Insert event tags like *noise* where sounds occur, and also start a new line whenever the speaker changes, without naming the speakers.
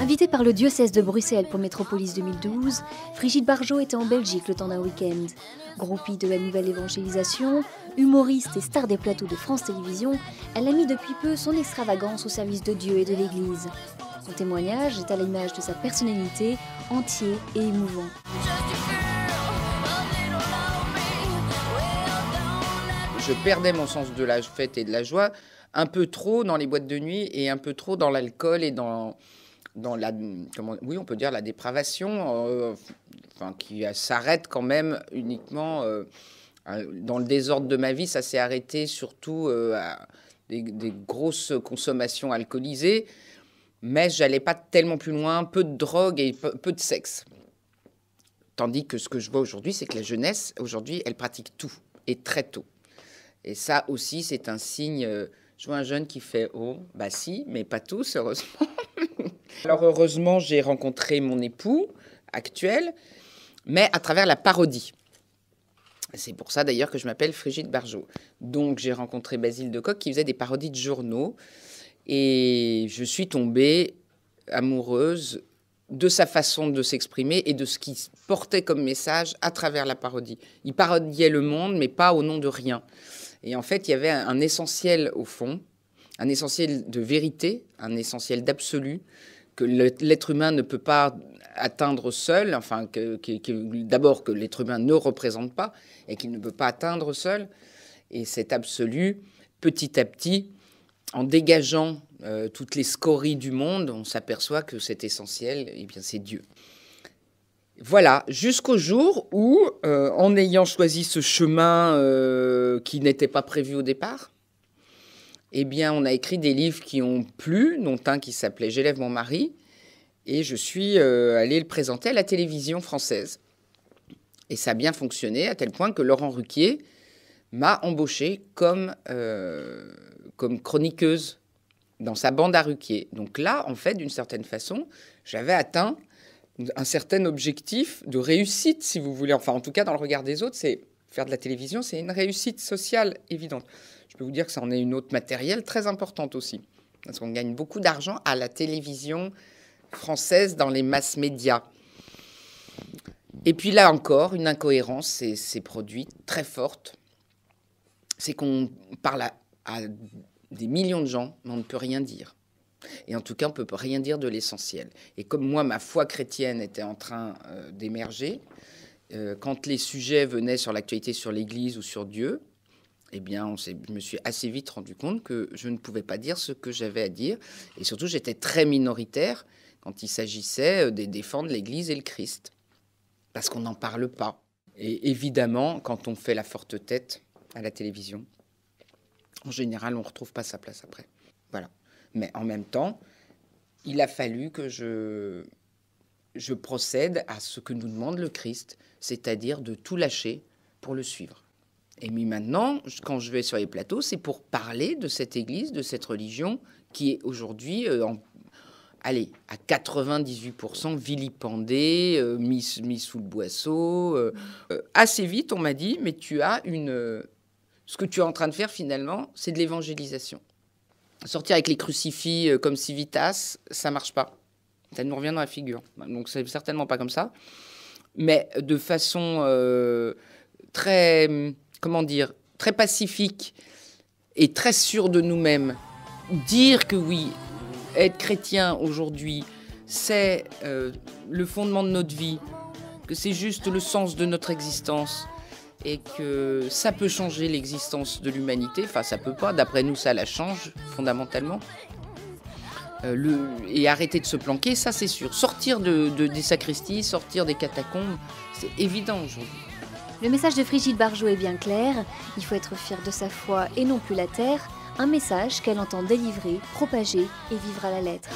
Invité par le diocèse de Bruxelles pour Métropolis 2012, Frigide Barjot était en Belgique le temps d'un week-end. Groupie de la nouvelle évangélisation, humoriste et star des plateaux de France Télévisions, elle a mis depuis peu son extravagance au service de Dieu et de l'Église. Son témoignage est à l'image de sa personnalité, entier et émouvant.
je perdais mon sens de la fête et de la joie un peu trop dans les boîtes de nuit et un peu trop dans l'alcool et dans dans la oui on peut dire la dépravation euh, enfin qui s'arrête quand même uniquement euh, euh, dans le désordre de ma vie ça s'est arrêté surtout à des, grosses consommations alcoolisées mais j'allais pas tellement plus loin peu de drogue et peu de sexe tandis que ce que je vois aujourd'hui c'est que la jeunesse aujourd'hui elle pratique tout et très tôt et ça aussi, c'est un signe. Euh, je vois un jeune qui fait Oh, bah si, mais pas tous, heureusement. *laughs* Alors, heureusement, j'ai rencontré mon époux actuel, mais à travers la parodie. C'est pour ça d'ailleurs que je m'appelle Frigide Barjot. Donc j'ai rencontré Basile Decoq qui faisait des parodies de journaux et je suis tombée amoureuse de sa façon de s'exprimer et de ce qu'il portait comme message à travers la parodie. Il parodiait le monde mais pas au nom de rien. Et en fait, il y avait un, essentiel au fond, un essentiel de vérité, un essentiel d'absolu que l'être humain ne peut pas atteindre seul, enfin, d'abord que l'être humain ne représente pas et qu'il ne peut pas atteindre seul. Et cet absolu, petit à petit, en dégageant euh, toutes les scories du monde, on s'aperçoit que cet essentiel, eh bien, c'est Dieu. Voilà, jusqu'au jour où, euh, en ayant choisi ce chemin euh, qui n'était pas prévu au départ, eh bien, on a écrit des livres qui ont plu, dont un qui s'appelait J'élève mon mari, et je suis euh, allée le présenter à la télévision française. Et ça a bien fonctionné, à tel point que Laurent Ruquier m'a embauchée comme, comme chroniqueuse dans sa bande à Ruquier. Donc là, en fait, d'une certaine façon, j'avais atteint un certain objectif de réussite, si vous voulez. Enfin, en tout cas, dans le regard des autres, c'est faire de la télévision, c'est une réussite sociale évidente. Je peux vous dire que ça en est une autre matérielle très importante aussi. Parce qu'on gagne beaucoup d'argent à la télévision française dans les masses médias. Et puis là encore, une incohérence s'est produite très forte. C'est qu'on parle à, à des millions de gens, mais on ne peut rien dire. Et en tout cas, on ne peut rien dire de l'essentiel. Et comme moi, ma foi chrétienne était en train euh, d'émerger, euh, quand les sujets venaient sur l'actualité, sur l'Église ou sur Dieu, eh bien, je me suis assez vite rendu compte que je ne pouvais pas dire ce que j'avais à dire. Et surtout, j'étais très minoritaire quand il s'agissait euh, de défendre l'Église et le Christ. Parce qu'on n'en parle pas. Et évidemment, quand on fait la forte tête à la télévision, en général, on ne retrouve pas sa place après. Voilà. Mais en même temps, il a fallu que je, procède à ce que nous demande le Christ, c'est-à-dire de tout lâcher pour le suivre. Et puis maintenant, quand je vais sur les plateaux, c'est pour parler de cette Église, de cette religion qui est aujourd'hui, euh, allez, à 98% vilipendée, euh, mise sous le boisseau. Euh, assez vite, on m'a dit, mais tu as une... ce que tu es en train de faire finalement, c'est de l'évangélisation sortir avec les crucifix euh, comme civitas, ça marche pas. Ça nous revient dans la figure. Donc c'est certainement pas comme ça. Mais de façon euh, très, comment dire, très pacifique et très sûre de nous-mêmes, dire que oui, être chrétien aujourd'hui, c'est euh, le fondement de notre vie, que c'est juste le sens de notre existence, et que ça peut changer l'existence de l'humanité. Enfin, ça peut pas. D'après nous, ça la change fondamentalement. Euh, et arrêter de se planquer, ça c'est sûr. Sortir des sacristies, sortir des catacombes, c'est évident aujourd'hui.
Le message de Frigide Barjot est bien clair. Il faut être fier de sa foi et non plus la terre. Un message qu'elle entend délivrer, propager et vivre à la lettre.